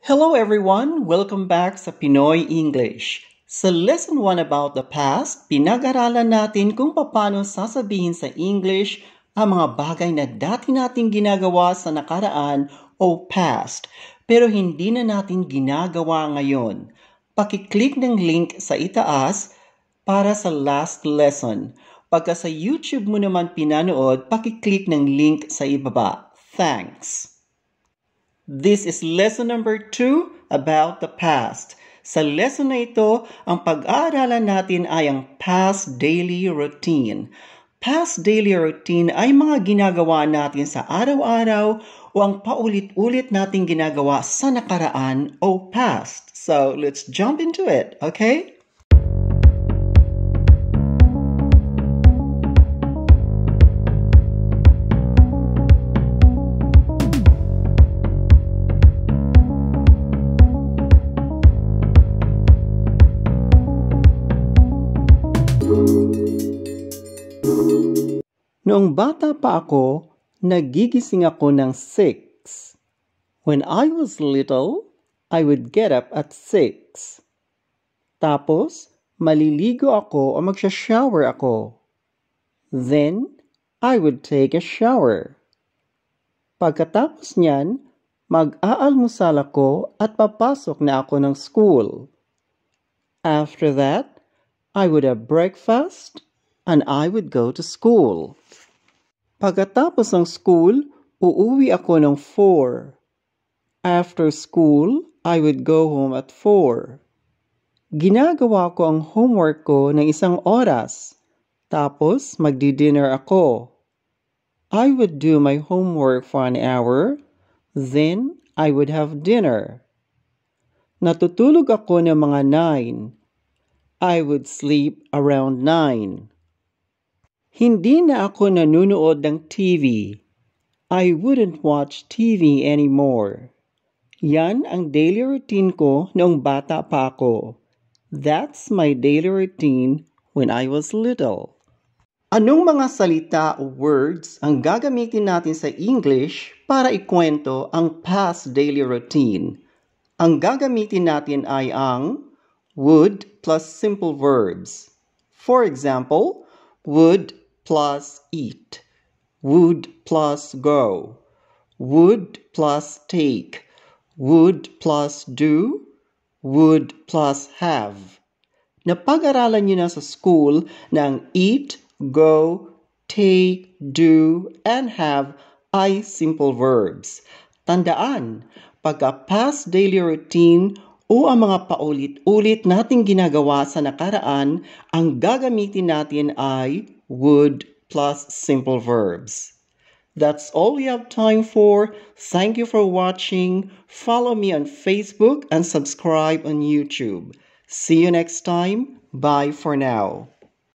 Hello everyone! Welcome back sa Pinoy English. Sa Lesson 1 about the past, pinag-aralan natin kung paano sasabihin sa English ang mga bagay na dati nating ginagawa sa nakaraan o past, pero hindi na natin ginagawa ngayon. Pakiclick ng link sa itaas para sa last lesson. Pagka sa YouTube mo naman pinanood, pakiclick ng link sa ibaba. Thanks! This is lesson number 2 about the past. Sa lesson na ito, ang pag-aaralan natin ay ang past daily routine. Past daily routine ay mga ginagawa natin sa araw-araw o ang paulit-ulit nating ginagawa sa nakaraan o past. So, let's jump into it, okay? Noong bata pa ako, nagigising ako ng 6. When I was little, I would get up at 6. Tapos, maliligo ako o magsha-shower ako. Then, I would take a shower. Pagkatapos niyan, mag-aalmusal ako at papasok na ako ng school. After that, I would have breakfast and I would go to school. Pagkatapos ng school, uuwi ako ng 4. After school, I would go home at 4. Ginagawa ko ang homework ko ng isang oras. Tapos, magdi-dinner ako. I would do my homework for an hour. Then, I would have dinner. Natutulog ako ng mga 9. I would sleep around 9. Hindi na ako nanunood ng TV. I wouldn't watch TV anymore. Yan ang daily routine ko noong bata pa ako. That's my daily routine when I was little. Anong mga salita o words ang gagamitin natin sa English para ikwento ang past daily routine? Ang gagamitin natin ay ang would plus simple verbs. For example, would plus eat, would plus go, would plus take, would plus do, would plus have. Napag-aralan nyo na sa school na eat, go, take, do, and have ay simple verbs. Tandaan, pagka-past daily routine o ang mga paulit-ulit nating ginagawa sa nakaraan, ang gagamitin natin ay would plus simple verbs. That's all we have time for. Thank you for watching. Follow me on Facebook and subscribe on YouTube. See you next time. Bye for now.